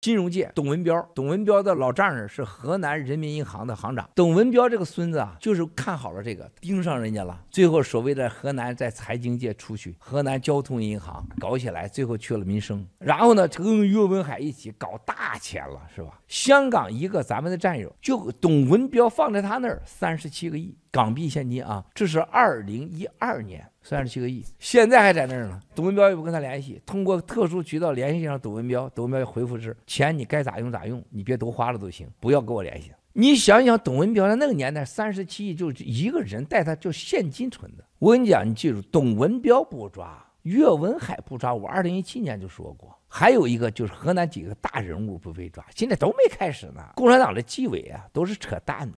金融界，董文标，董文标的老丈人是河南人民银行的行长。董文标这个孙子啊，就是看好了这个，盯上人家了。最后，所谓的河南在财经界出去，河南交通银行搞起来，最后去了民生，然后呢，跟岳文海一起搞大钱了，是吧？香港一个咱们的战友，就董文标放在他那儿三十七个亿港币现金啊，这是二零一二年。三十七个亿，现在还在那儿呢。董文彪也不跟他联系，通过特殊渠道联系上董文彪，董文彪回复是：钱你该咋用咋用，你别都花了都行，不要跟我联系。你想想，董文彪在那个年代，三十七亿就是一个人带他，就现金存的。我跟你讲，你记住，董文彪不抓，岳文海不抓，我二零一七年就说过。还有一个就是河南几个大人物不被抓，现在都没开始呢。共产党的纪委啊，都是扯淡的。